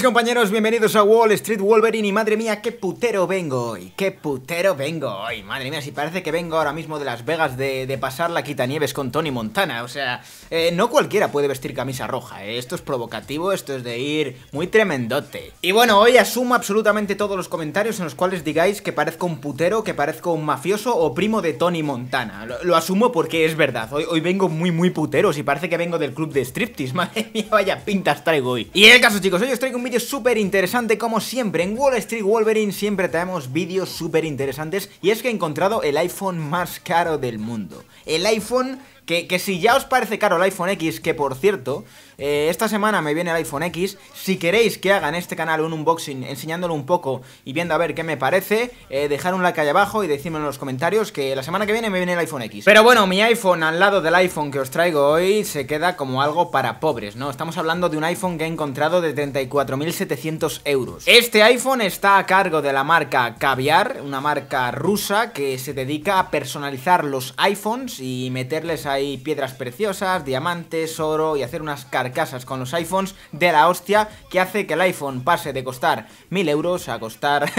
compañeros, bienvenidos a Wall Street Wolverine y madre mía, qué putero vengo hoy, qué putero vengo hoy, madre mía, si parece que vengo ahora mismo de Las Vegas de, pasar la quitanieves con Tony Montana, o sea, eh, no cualquiera puede vestir camisa roja, eh. esto es provocativo, esto es de ir muy tremendote. Y bueno, hoy asumo absolutamente todos los comentarios en los cuales digáis que parezco un putero, que parezco un mafioso o primo de Tony Montana, lo, asumo porque es verdad, hoy, vengo muy muy putero, si parece que vengo del club de striptease, madre mía, vaya pintas traigo hoy. Y en el caso chicos, hoy estoy traigo vídeo súper interesante como siempre. En Wall Street Wolverine siempre traemos vídeos súper interesantes y es que he encontrado el iPhone más caro del mundo. El iPhone que, que si ya os parece caro el iPhone X, que por cierto, eh, esta semana me viene el iPhone X. Si queréis que haga en este canal un unboxing enseñándolo un poco y viendo a ver qué me parece, eh, dejar un like ahí abajo y decirme en los comentarios que la semana que viene me viene el iPhone X. Pero bueno, mi iPhone al lado del iPhone que os traigo hoy se queda como algo para pobres, ¿no? Estamos hablando de un iPhone que he encontrado de 34.700 euros. Este iPhone está a cargo de la marca Caviar, una marca rusa que se dedica a personalizar los iPhones y meterles ahí piedras preciosas, diamantes, oro y hacer unas cargas casas con los iPhones de la hostia que hace que el iPhone pase de costar 1000 euros a costar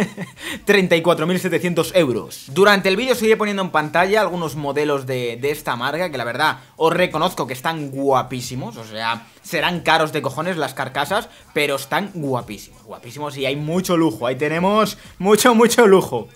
34.700 euros. Durante el vídeo seguiré poniendo en pantalla algunos modelos de, de esta marca que la verdad os reconozco que están guapísimos, o sea, serán caros de cojones las carcasas, pero están guapísimos, guapísimos y hay mucho lujo, ahí tenemos mucho, mucho lujo.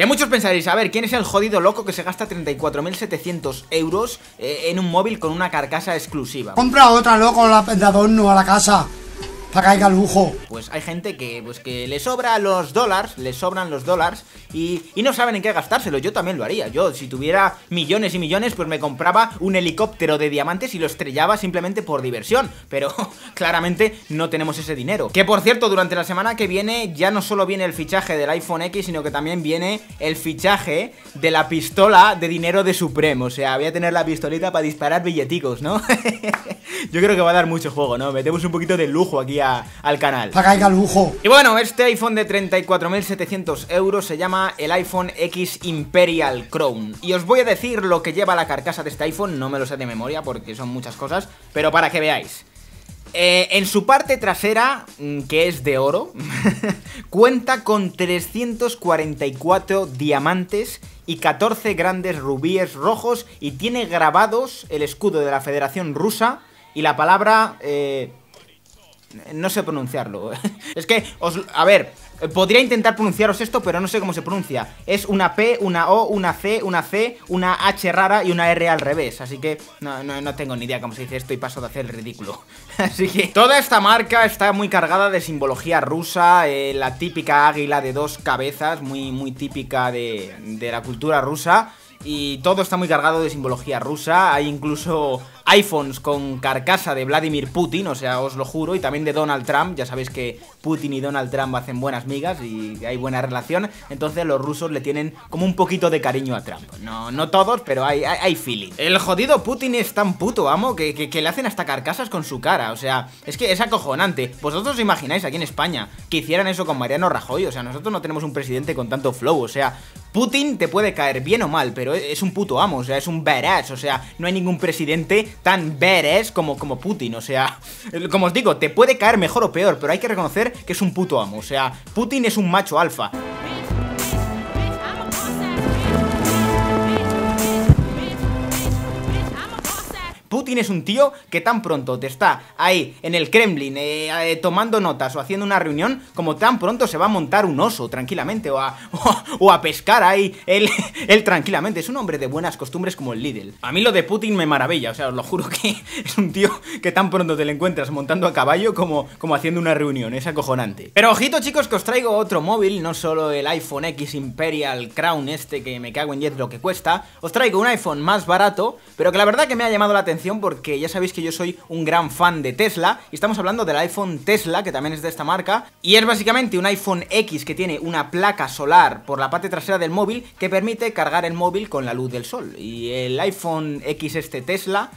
Ya muchos pensaréis, a ver, ¿quién es el jodido loco que se gasta 34.700 euros eh, en un móvil con una carcasa exclusiva? Compra otra, loco, la, de a la casa caiga lujo. Pues hay gente que, pues que le sobra los dólares, le sobran los dólares y, no saben en qué gastárselo. Yo también lo haría. Yo, si tuviera millones y millones, pues me compraba un helicóptero de diamantes y lo estrellaba simplemente por diversión. Pero claramente no tenemos ese dinero. Que por cierto, durante la semana que viene ya no solo viene el fichaje del iPhone X, sino que también viene el fichaje de la pistola de dinero de Supremo. O sea, voy a tener la pistolita para disparar billeticos, ¿no? Yo creo que va a dar mucho juego, ¿no? Metemos un poquito de lujo aquí al canal. Para caiga lujo. Y bueno, este iPhone de 34.700 euros se llama el iPhone X Imperial Crown. Y os voy a decir lo que lleva la carcasa de este iPhone, no me lo sé de memoria porque son muchas cosas, pero para que veáis. Eh, en su parte trasera, mm, que es de oro, cuenta con 344 diamantes y 14 grandes rubíes rojos y tiene grabados el escudo de la Federación Rusa y la palabra... Eh, no sé pronunciarlo. es que, os, a ver, podría intentar pronunciaros esto, pero no sé cómo se pronuncia. Es una P, una O, una C, una C, una H rara y una R al revés. Así que no, tengo ni idea cómo se dice esto y paso de hacer el ridículo. Así que toda esta marca está muy cargada de simbología rusa, eh, la típica águila de dos cabezas, muy, muy típica de, de la cultura rusa y todo está muy cargado de simbología rusa. Hay incluso iPhones con carcasa de Vladimir Putin, o sea, os lo juro, y también de Donald Trump, ya sabéis que Putin y Donald Trump hacen buenas migas y hay buena relación, entonces los rusos le tienen como un poquito de cariño a Trump. No, no todos, pero hay, hay, feeling. El jodido Putin es tan puto amo que, le hacen hasta carcasas con su cara, o sea, es que es acojonante. Vosotros os imagináis aquí en España que hicieran eso con Mariano Rajoy, o sea, nosotros no tenemos un presidente con tanto flow, o sea, Putin te puede caer bien o mal, pero es un puto amo, o sea, es un badass, o sea, no hay ningún presidente tan veres como, como Putin. O sea, como os digo, te puede caer mejor o peor, pero hay que reconocer que es un puto amo. O sea, Putin es un macho alfa. es un tío que tan pronto te está ahí en el Kremlin eh, eh, tomando notas o haciendo una reunión, como tan pronto se va a montar un oso tranquilamente o a, pescar ahí él, él tranquilamente. Es un hombre de buenas costumbres como el Lidl. A mí lo de Putin me maravilla, o sea, os lo juro que es un tío que tan pronto te lo encuentras montando a caballo como, como haciendo una reunión, es acojonante. Pero ojito chicos que os traigo otro móvil, no solo el iPhone X Imperial Crown este que me cago en 10 lo que cuesta, os traigo un iPhone más barato, pero que la verdad que me ha llamado la atención porque ya sabéis que yo soy un gran fan de Tesla y estamos hablando del iPhone Tesla, que también es de esta marca, y es básicamente un iPhone X que tiene una placa solar por la parte trasera del móvil que permite cargar el móvil con la luz del sol. Y el iPhone X este Tesla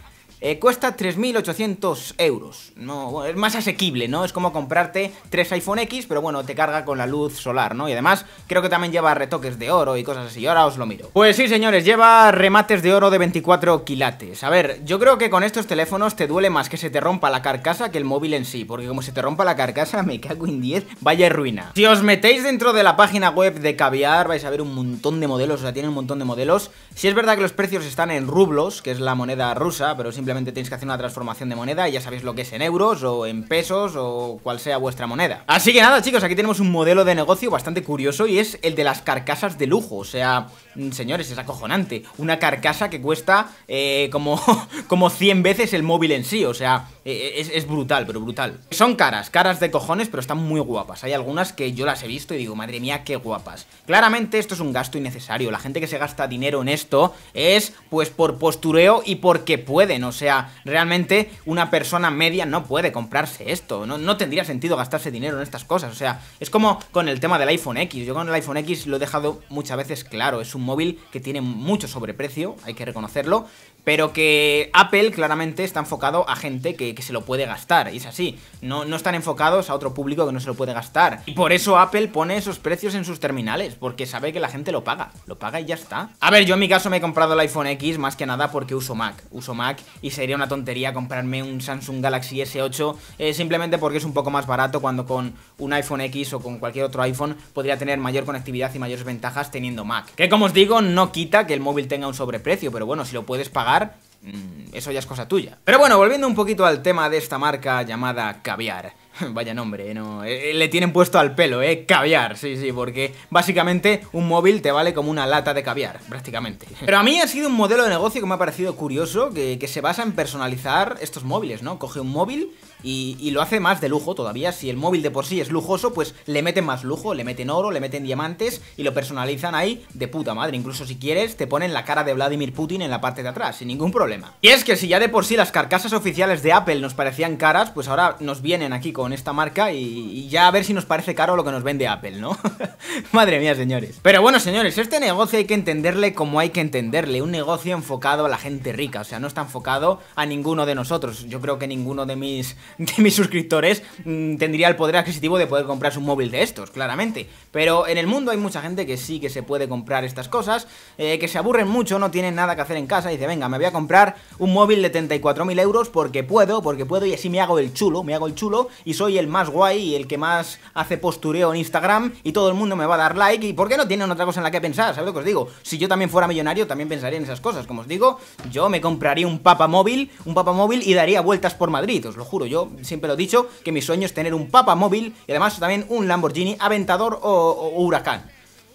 eh, cuesta 3.800 euros. No, es más asequible, ¿no? Es como comprarte tres iPhone X, pero bueno, te carga con la luz solar, ¿no? Y además, creo que también lleva retoques de oro y cosas así. Ahora os lo miro. Pues sí, señores, lleva remates de oro de 24 quilates. A ver, yo creo que con estos teléfonos te duele más que se te rompa la carcasa que el móvil en sí, porque como se te rompa la carcasa, me cago en 10, vaya ruina. Si os metéis dentro de la página web de Caviar, vais a ver un montón de modelos, o sea, tiene un montón de modelos. Si es verdad que los precios están en rublos, que es la moneda rusa, pero simplemente tenéis que hacer una transformación de moneda y ya sabéis lo que es en euros o en pesos o cual sea vuestra moneda. Así que nada chicos, aquí tenemos un modelo de negocio bastante curioso y es el de las carcasas de lujo, o sea, mm, señores, es acojonante, una carcasa que cuesta eh, como, como 100 veces el móvil en sí, o sea, e, e, es, brutal, pero brutal. Son caras, caras de cojones, pero están muy guapas, hay algunas que yo las he visto y digo, madre mía, qué guapas. Claramente esto es un gasto innecesario, la gente que se gasta dinero en esto es pues por postureo y porque puede, no sé sea, realmente una persona media no puede comprarse esto. No, no tendría sentido gastarse dinero en estas cosas. O sea, es como con el tema del iPhone X. Yo con el iPhone X lo he dejado muchas veces claro. Es un móvil que tiene mucho sobreprecio, hay que reconocerlo. Pero que Apple claramente está enfocado a gente que, se lo puede gastar, y es así. No, están enfocados a otro público que no se lo puede gastar. Y por eso Apple pone esos precios en sus terminales, porque sabe que la gente lo paga. Lo paga y ya está. A ver, yo en mi caso me he comprado el iPhone X más que nada porque uso Mac. Uso Mac y sería una tontería comprarme un Samsung Galaxy S8 eh, simplemente porque es un poco más barato cuando con un iPhone X o con cualquier otro iPhone podría tener mayor conectividad y mayores ventajas teniendo Mac. Que como os digo, no quita que el móvil tenga un sobreprecio, pero bueno, si lo puedes pagar Mm, eso ya es cosa tuya. Pero bueno, volviendo un poquito al tema de esta marca llamada Caviar. Vaya nombre, ¿eh? no. Eh, eh, le tienen puesto al pelo, ¿eh? Caviar, sí, sí, porque básicamente un móvil te vale como una lata de caviar, prácticamente. Pero a mí ha sido un modelo de negocio que me ha parecido curioso, que, se basa en personalizar estos móviles, ¿no? Coge un móvil y, y, lo hace más de lujo todavía. Si el móvil de por sí es lujoso, pues le meten más lujo, le meten oro, le meten diamantes y lo personalizan ahí de puta madre. Incluso si quieres, te ponen la cara de Vladimir Putin en la parte de atrás, sin ningún problema. Y es que si ya de por sí las carcasas oficiales de Apple nos parecían caras, pues ahora nos vienen aquí con con esta marca y, ya a ver si nos parece caro lo que nos vende Apple, ¿no? Madre mía, señores. Pero bueno, señores, este negocio hay que entenderle como hay que entenderle. Un negocio enfocado a la gente rica, o sea, no está enfocado a ninguno de nosotros. Yo creo que ninguno de mis, de mis suscriptores mm, tendría el poder adquisitivo de poder comprarse un móvil de estos, claramente. Pero en el mundo hay mucha gente que sí que se puede comprar estas cosas, eh, que se aburren mucho, no tienen nada que hacer en casa y dice, venga, me voy a comprar un móvil de 34.000 euros porque puedo, porque puedo y así me hago el chulo, me hago el chulo y soy el más guay y el que más hace postureo en Instagram y todo el mundo me va a dar like y ¿por qué no tienen otra cosa en la que pensar? ¿Sabes lo que os digo? Si yo también fuera millonario también pensaría en esas cosas, como os digo, yo me compraría un papa móvil, un papa móvil y daría vueltas por Madrid, os lo juro, yo siempre lo he dicho que mi sueño es tener un papa móvil y además también un Lamborghini Aventador o Huracán.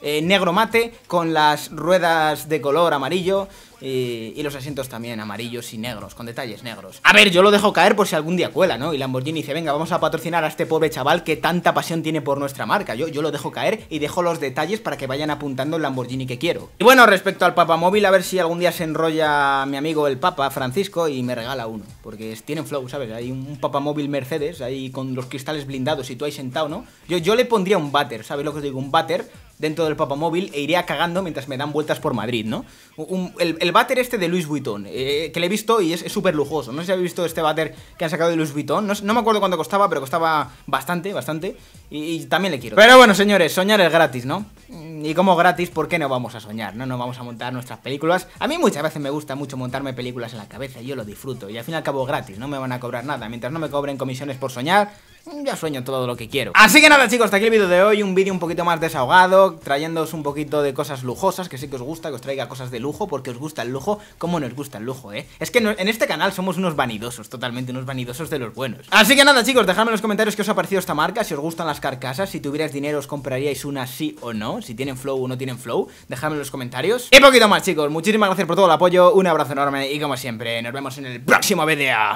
Eh, negro mate con las ruedas de color amarillo y, los asientos también amarillos y negros, con detalles negros. A ver, yo lo dejo caer por si algún día cuela, ¿no? Y Lamborghini dice, venga, vamos a patrocinar a este pobre chaval que tanta pasión tiene por nuestra marca. Yo, yo lo dejo caer y dejo los detalles para que vayan apuntando el Lamborghini que quiero. Y bueno, respecto al papamóvil, a ver si algún día se enrolla mi amigo el Papa Francisco y me regala uno. Porque tienen flow, ¿sabes? Hay un papamóvil Mercedes ahí con los cristales blindados y tú ahí sentado, ¿no? Yo, yo le pondría un butter, ¿sabes lo que os digo? Un butter dentro del papamóvil e iría cagando mientras me dan vueltas por Madrid, ¿no? el, el, este de Luis Vuitton, eh, que le he visto y es súper lujoso. No sé si habéis visto este váter que han sacado de Luis Vuitton. No, me acuerdo cuánto costaba, pero costaba bastante, bastante. Y, también le quiero. Pero bueno, señores, soñar es gratis, ¿no? Y como gratis, ¿por qué no vamos a soñar? No nos vamos a montar nuestras películas. A mí muchas veces me gusta mucho montarme películas en la cabeza, Y yo lo disfruto. Y al fin y al cabo gratis, no me van a cobrar nada. Mientras no me cobren comisiones por soñar, ya sueño todo lo que quiero. Así que nada chicos, hasta aquí el vídeo de hoy, un vídeo un poquito más desahogado, trayéndoos un poquito de cosas lujosas, que sí que os gusta, que os traiga cosas de lujo, porque os gusta el lujo, como nos gusta el lujo, ¿eh? Es que en este canal somos unos vanidosos, totalmente unos vanidosos de los buenos. Así que nada chicos, dejadme en los comentarios qué os ha parecido esta marca, si os gustan las carcasas, si tuvierais dinero os compraríais una sí o no, si tienen flow o no tienen flow, dejadme en los comentarios. Y poquito más chicos, muchísimas gracias por todo el apoyo, un abrazo enorme y como siempre, nos vemos en el próximo vídeo.